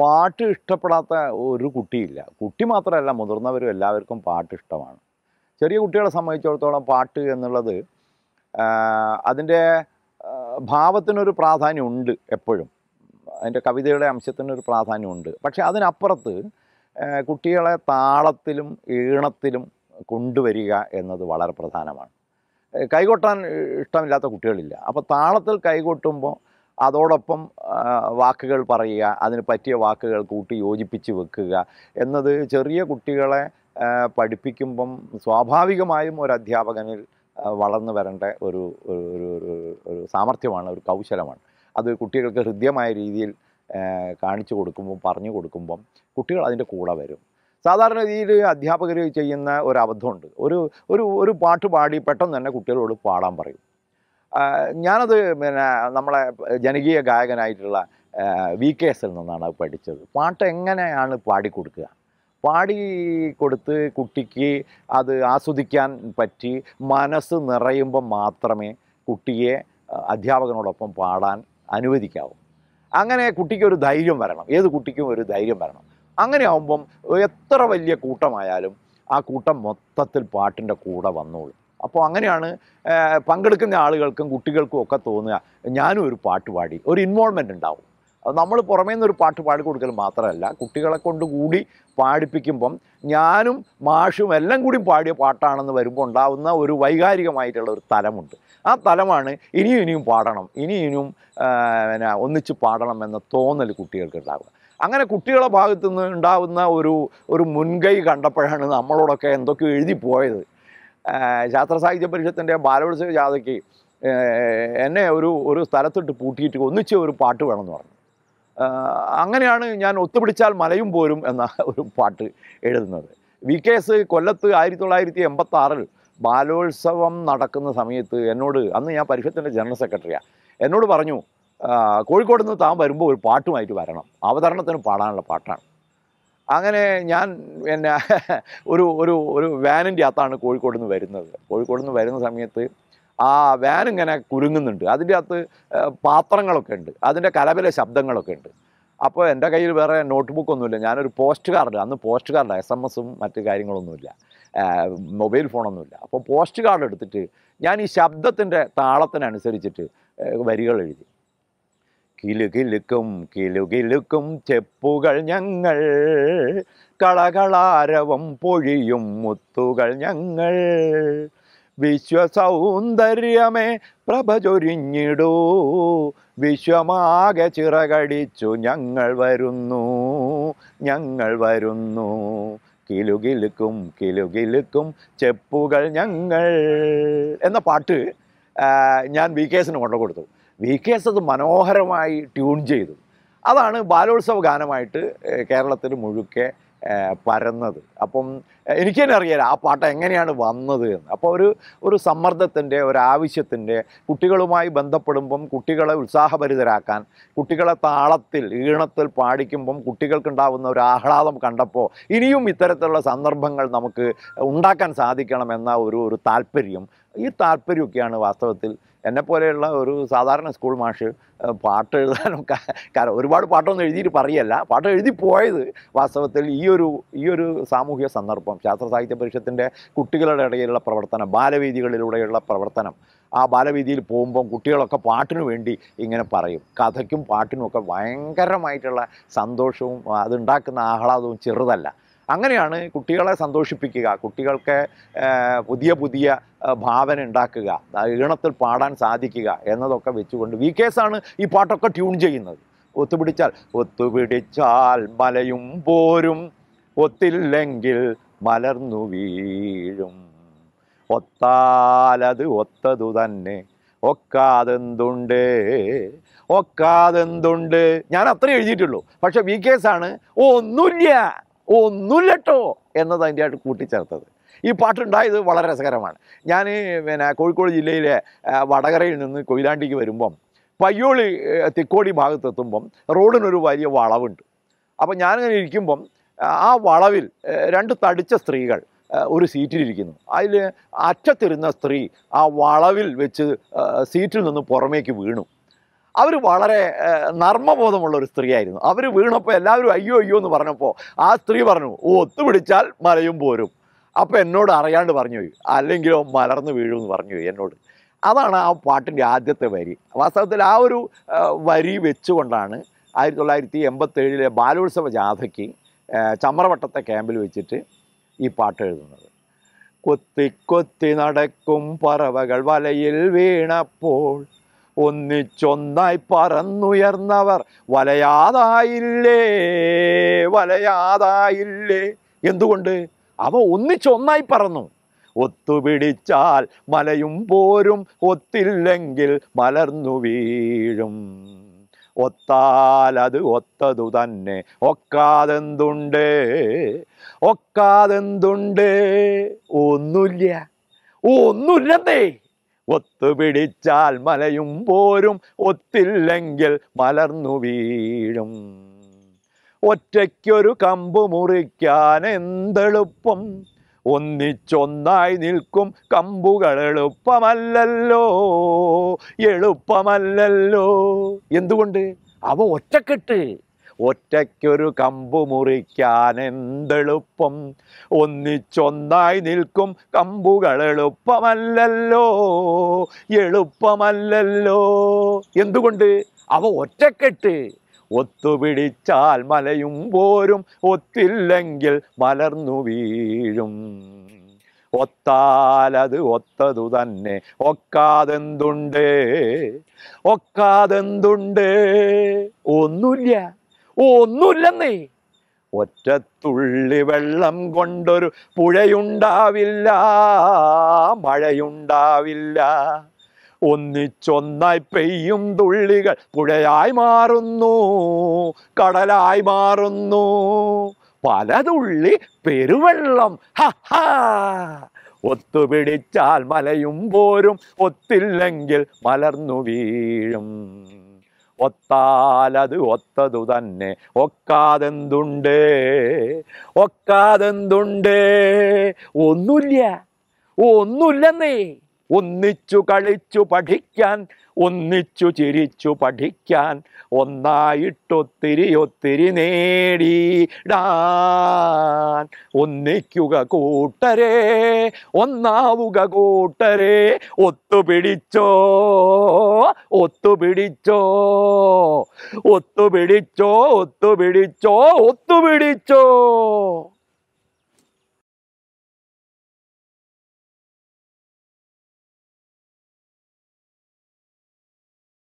പാട്ട് ഇഷ്ടപ്പെടാത്ത ഒരു കുട്ടിയില്ല കുട്ടി മാത്രമല്ല മുതിർന്നവരും എല്ലാവർക്കും പാട്ട് ഇഷ്ടമാണ് ചെറിയ കുട്ടികളെ സംബന്ധിച്ചിടത്തോളം പാട്ട് എന്നുള്ളത് അതിൻ്റെ ഭാവത്തിനൊരു പ്രാധാന്യമുണ്ട് എപ്പോഴും അതിൻ്റെ കവിതയുടെ അംശത്തിനൊരു പ്രാധാന്യമുണ്ട് പക്ഷേ അതിനപ്പുറത്ത് കുട്ടികളെ താളത്തിലും ഈണത്തിലും കൊണ്ടുവരിക എന്നത് വളരെ പ്രധാനമാണ് കൈകൊട്ടാൻ ഇഷ്ടമില്ലാത്ത കുട്ടികളില്ല അപ്പോൾ താളത്തിൽ കൈകൊട്ടുമ്പോൾ അതോടൊപ്പം വാക്കുകൾ പറയുക അതിന് പറ്റിയ വാക്കുകൾ കൂട്ടി യോജിപ്പിച്ച് വെക്കുക എന്നത് ചെറിയ കുട്ടികളെ പഠിപ്പിക്കുമ്പം സ്വാഭാവികമായും ഒരു അധ്യാപകനിൽ വളർന്നു വരേണ്ട ഒരു ഒരു ഒരു സാമർഥ്യമാണ് ഒരു കൗശലമാണ് അത് കുട്ടികൾക്ക് ഹൃദ്യമായ രീതിയിൽ കാണിച്ചു കൊടുക്കുമ്പം പറഞ്ഞു കൊടുക്കുമ്പം കുട്ടികൾ അതിൻ്റെ കൂടെ വരും സാധാരണ രീതിയിൽ അധ്യാപകർ ചെയ്യുന്ന ഒരു അബദ്ധമുണ്ട് ഒരു ഒരു ഒരു പാട്ട് പാടി പെട്ടെന്ന് തന്നെ കുട്ടികളോട് പാടാൻ പറയും ഞാനത് പിന്നെ നമ്മളെ ജനകീയ ഗായകനായിട്ടുള്ള വി കെ എസിൽ നിന്നാണ് അത് പഠിച്ചത് പാട്ട് എങ്ങനെയാണ് പാടിക്കൊടുക്കുക പാടി കൊടുത്ത് കുട്ടിക്ക് അത് ആസ്വദിക്കാൻ പറ്റി മനസ്സ് നിറയുമ്പോൾ മാത്രമേ കുട്ടിയെ അധ്യാപകനോടൊപ്പം പാടാൻ അനുവദിക്കാവൂ അങ്ങനെ കുട്ടിക്കൊരു ധൈര്യം വരണം ഏത് കുട്ടിക്കും ഒരു ധൈര്യം വരണം അങ്ങനെ ആവുമ്പം എത്ര വലിയ കൂട്ടമായാലും ആ കൂട്ടം മൊത്തത്തിൽ പാട്ടിൻ്റെ കൂടെ വന്നോളും അപ്പോൾ അങ്ങനെയാണ് പങ്കെടുക്കുന്ന ആളുകൾക്കും കുട്ടികൾക്കും ഒക്കെ തോന്നുക ഞാനും ഒരു പാട്ട് പാടി ഒരു ഇൻവോൾവ്മെൻ്റ് ഉണ്ടാവും നമ്മൾ പുറമേ നിന്നൊരു പാട്ട് പാടി കൊടുക്കൽ മാത്രമല്ല കുട്ടികളെ കൊണ്ട് കൂടി പാടിപ്പിക്കുമ്പം ഞാനും മാഷും എല്ലാം കൂടി പാടിയ പാട്ടാണെന്ന് വരുമ്പോൾ ഉണ്ടാവുന്ന ഒരു വൈകാരികമായിട്ടുള്ള ഒരു തലമുണ്ട് ആ തലമാണ് ഇനിയും ഇനിയും പാടണം ഇനിയും ഇനിയും പിന്നെ ഒന്നിച്ച് പാടണം എന്ന തോന്നൽ കുട്ടികൾക്ക് ഉണ്ടാവുക അങ്ങനെ കുട്ടികളെ ഭാഗത്തു നിന്ന് ഉണ്ടാവുന്ന ഒരു ഒരു മുൻകൈ കണ്ടപ്പോഴാണ് നമ്മളോടൊക്കെ എന്തൊക്കെ എഴുതി പോയത് ശാസ്ത്ര സാഹിത്യ പരിഷത്തിൻ്റെ ബാലോത്സവ ജാഥയ്ക്ക് എന്നെ ഒരു ഒരു സ്ഥലത്തിട്ട് പൂട്ടിയിട്ട് ഒന്നിച്ച് ഒരു പാട്ട് വേണമെന്ന് പറഞ്ഞു അങ്ങനെയാണ് ഞാൻ ഒത്തുപിടിച്ചാൽ മലയും പോരും എന്ന ഒരു പാട്ട് എഴുതുന്നത് വി കെ എസ് കൊല്ലത്ത് ആയിരത്തി തൊള്ളായിരത്തി എൺപത്തി ആറിൽ ബാലോത്സവം നടക്കുന്ന സമയത്ത് എന്നോട് അന്ന് ഞാൻ പരിഷത്തിൻ്റെ ജനറൽ സെക്രട്ടറിയാണ് എന്നോട് പറഞ്ഞു കോഴിക്കോട് നിന്ന് താൻ വരുമ്പോൾ ഒരു പാട്ടുമായിട്ട് വരണം അവതരണത്തിന് പാടാനുള്ള പാട്ടാണ് അങ്ങനെ ഞാൻ എന്നാ ഒരു ഒരു ഒരു വാനിൻ്റെ അകത്താണ് കോഴിക്കോട് നിന്ന് വരുന്നത് കോഴിക്കോട് നിന്ന് വരുന്ന സമയത്ത് ആ വാൻ ഇങ്ങനെ കുരുങ്ങുന്നുണ്ട് അതിൻ്റെ അകത്ത് പാത്രങ്ങളൊക്കെ ഉണ്ട് അതിൻ്റെ കലപിലെ ശബ്ദങ്ങളൊക്കെ ഉണ്ട് അപ്പോൾ എൻ്റെ കയ്യിൽ വേറെ ബുക്കൊന്നുമില്ല ഞാനൊരു പോസ്റ്റ് കാർഡ് അന്ന് പോസ്റ്റ് കാർഡ് എസ് എം എസും മറ്റ് കാര്യങ്ങളൊന്നുമില്ല മൊബൈൽ ഫോണൊന്നുമില്ല അപ്പോൾ പോസ്റ്റ് കാർഡ് എടുത്തിട്ട് ഞാൻ ഈ ശബ്ദത്തിൻ്റെ താളത്തിനനുസരിച്ചിട്ട് വരികൾ എഴുതി കിലുകിലുക്കും കിലുകിലുക്കും ചെപ്പുകൾ ഞങ്ങൾ കളകളാരവം പൊഴിയും മുത്തുകൾ ഞങ്ങൾ വിശ്വസൗന്ദര്യമേ പ്രഭചൊരിഞ്ഞിടൂ വിശ്വമാകെ ചിറകടിച്ചു ഞങ്ങൾ വരുന്നു ഞങ്ങൾ വരുന്നു കിലുകിലുക്കും കിലുകിലുക്കും ചെപ്പുകൾ ഞങ്ങൾ എന്ന പാട്ട് ഞാൻ വി കെ എസിന് കൊണ്ടു കൊടുത്തു വി കെ എസ് അത് മനോഹരമായി ട്യൂൺ ചെയ്തു അതാണ് ബാലോത്സവ ഗാനമായിട്ട് കേരളത്തിൽ മുഴുക്കെ പരന്നത് അപ്പം എനിക്ക് തന്നെ അറിയാം ആ പാട്ട് എങ്ങനെയാണ് വന്നത് എന്ന് അപ്പോൾ ഒരു ഒരു സമ്മർദ്ദത്തിൻ്റെ ഒരാവശ്യത്തിൻ്റെ കുട്ടികളുമായി ബന്ധപ്പെടുമ്പം കുട്ടികളെ ഉത്സാഹഭരിതരാക്കാൻ കുട്ടികളെ താളത്തിൽ ഈണത്തിൽ പാടിക്കുമ്പം കുട്ടികൾക്കുണ്ടാവുന്ന ഒരു ആഹ്ലാദം കണ്ടപ്പോൾ ഇനിയും ഇത്തരത്തിലുള്ള സന്ദർഭങ്ങൾ നമുക്ക് ഉണ്ടാക്കാൻ സാധിക്കണമെന്ന ഒരു ഒരു താല്പര്യം ഈ താല്പര്യമൊക്കെയാണ് വാസ്തവത്തിൽ എന്നെപ്പോലെയുള്ള ഒരു സാധാരണ സ്കൂൾ മാഷ് പാട്ട് എഴുതാനും കാരണം ഒരുപാട് പാട്ടൊന്നും എഴുതിയിട്ട് പറയല്ല പാട്ട് എഴുതി പോയത് വാസ്തവത്തിൽ ഈ ഒരു ഈ ഒരു സാമൂഹിക സന്ദർഭം ശാസ്ത്ര സാഹിത്യ പരിഷത്തിൻ്റെ കുട്ടികളുടെ ഇടയിലുള്ള പ്രവർത്തനം ബാലവേദികളിലൂടെയുള്ള പ്രവർത്തനം ആ ബാലവേദിയിൽ പോകുമ്പം കുട്ടികളൊക്കെ പാട്ടിനു വേണ്ടി ഇങ്ങനെ പറയും കഥയ്ക്കും പാട്ടിനുമൊക്കെ ഭയങ്കരമായിട്ടുള്ള സന്തോഷവും അതുണ്ടാക്കുന്ന ആഹ്ലാദവും ചെറുതല്ല അങ്ങനെയാണ് കുട്ടികളെ സന്തോഷിപ്പിക്കുക കുട്ടികൾക്ക് പുതിയ പുതിയ ഭാവന ഉണ്ടാക്കുക ഈണത്തിൽ പാടാൻ സാധിക്കുക എന്നതൊക്കെ വെച്ചുകൊണ്ട് വി കേസാണ് ഈ പാട്ടൊക്കെ ട്യൂൺ ചെയ്യുന്നത് ഒത്തുപിടിച്ചാൽ ഒത്തുപിടിച്ചാൽ മലയും പോരും ഒത്തില്ലെങ്കിൽ മലർന്നു വീഴും ഒത്താലത് ഒത്തതു തന്നെ ഒക്കാതെന്തുണ്ട് ഒക്കാതെന്തുണ്ട് ഞാൻ അത്രേ എഴുതിയിട്ടുള്ളൂ പക്ഷെ വി കേസാണ് ഒന്നുമില്ല ഒന്നുമില്ലട്ടോ എന്നത് അതിൻ്റെ ആയിട്ട് കൂട്ടിച്ചേർത്തത് ഈ പാട്ടുണ്ടായത് വളരെ രസകരമാണ് ഞാൻ പിന്നെ കോഴിക്കോട് ജില്ലയിലെ വടകരയിൽ നിന്ന് കൊയിലാണ്ടിക്ക് വരുമ്പം പയ്യോളി തിക്കോടി ഭാഗത്തെത്തുമ്പം റോഡിനൊരു വലിയ വളവുണ്ട് അപ്പം ഞാനിങ്ങനെ ഇരിക്കുമ്പം ആ വളവിൽ രണ്ട് തടിച്ച സ്ത്രീകൾ ഒരു സീറ്റിലിരിക്കുന്നു അതിൽ അറ്റത്തിരുന്ന സ്ത്രീ ആ വളവിൽ വെച്ച് സീറ്റിൽ നിന്ന് പുറമേക്ക് വീണു അവർ വളരെ നർമ്മബോധമുള്ള ഒരു സ്ത്രീയായിരുന്നു അവർ വീണപ്പോൾ എല്ലാവരും അയ്യോ അയ്യോ എന്ന് പറഞ്ഞപ്പോൾ ആ സ്ത്രീ പറഞ്ഞു ഒത്തുപിടിച്ചാൽ മലയും പോരും അപ്പോൾ എന്നോട് അറിയാണ്ട് പറഞ്ഞു പോയി അല്ലെങ്കിലോ മലർന്ന് എന്ന് പറഞ്ഞു പോയി എന്നോട് അതാണ് ആ പാട്ടിൻ്റെ ആദ്യത്തെ വരി വാസ്തവത്തിൽ ആ ഒരു വരി വെച്ചുകൊണ്ടാണ് ആയിരത്തി തൊള്ളായിരത്തി എൺപത്തേഴിലെ ബാലോത്സവ ജാഥയ്ക്ക് ചമ്രവട്ടത്തെ ക്യാമ്പിൽ വെച്ചിട്ട് ഈ പാട്ട് എഴുതുന്നത് കൊത്തി കൊത്തി നടക്കും പറവകൾ വലയിൽ വീണപ്പോൾ ഒന്നിച്ചൊന്നായി പറന്നുയർന്നവർ വലയാതായില്ലേ വലയാതായില്ലേ എന്തുകൊണ്ട് അവ ഒന്നിച്ചൊന്നായി പറന്നു ഒത്തുപിടിച്ചാൽ മലയും പോരും ഒത്തില്ലെങ്കിൽ മലർന്നു വീഴും ഒത്താൽ അത് ഒത്തതു തന്നെ ഒക്കാതെന്തുണ്ട് ഒക്കാതെന്തുണ്ട് ഒന്നുമില്ല ഒന്നുമില്ലെന്നേ ഒത്തുപിടിച്ചാൽ മലയും പോരും ഒത്തില്ലെങ്കിൽ മലർന്നു വീഴും ഒറ്റയ്ക്കൊരു കമ്പ് മുറിക്കാൻ എന്തെളുപ്പം ഒന്നിച്ചൊന്നായി നിൽക്കും കമ്പുകൾ എളുപ്പമല്ലല്ലോ എളുപ്പമല്ലല്ലോ എന്തുകൊണ്ട് അവ ഒറ്റക്കെട്ട് ഒറ്റയ്ക്കൊരു കമ്പു മുറിക്കാൻ എന്തെളുപ്പം ഒന്നിച്ചൊന്നായി നിൽക്കും കമ്പുകൾ എളുപ്പമല്ലല്ലോ എളുപ്പമല്ലല്ലോ എന്തുകൊണ്ട് അവ ഒറ്റക്കെട്ട് ഒത്തുപിടിച്ചാൽ മലയും പോരും ഒത്തില്ലെങ്കിൽ മലർന്നു വീഴും ഒത്താലത് ഒത്തതു തന്നെ ഒക്കാതെന്തുണ്ട് ഒക്കാതെന്തുണ്ട് ഒന്നുമില്ല ഒന്നുമില്ലെന്നേ ഒറ്റത്തുള്ളി വെള്ളം കൊണ്ടൊരു പുഴയുണ്ടാവില്ല മഴയുണ്ടാവില്ല ഒന്നിച്ചൊന്നായി പെയ്യും തുള്ളികൾ പുഴയായി മാറുന്നു കടലായി മാറുന്നു പലതുള്ളി പെരുവെള്ളം ഒത്തുപിടിച്ചാൽ മലയും പോരും ഒത്തില്ലെങ്കിൽ മലർന്നു വീഴും ഒത്താലത് ഒത്തതു തന്നെ ഒക്കാതെന്തുണ്ട് ഒക്കാതെന്തുണ്ട് ഒന്നുമില്ല ഒന്നുമില്ലെന്നേ ഒന്നിച്ചു കളിച്ചു പഠിക്കാൻ ഒന്നിച്ചു ചിരിച്ചു പഠിക്കാൻ ഒന്നായിട്ടൊത്തിരി ഒത്തിരി നേടിടാൻ ഒന്നിക്കുക കൂട്ടരെ ഒന്നാവുക കൂട്ടരെ ഒത്തുപിടിച്ചോ ഒത്തുപിടിച്ചോ ഒത്തുപിടിച്ചോ ഒത്തുപിടിച്ചോ ഒത്തുപിടിച്ചോ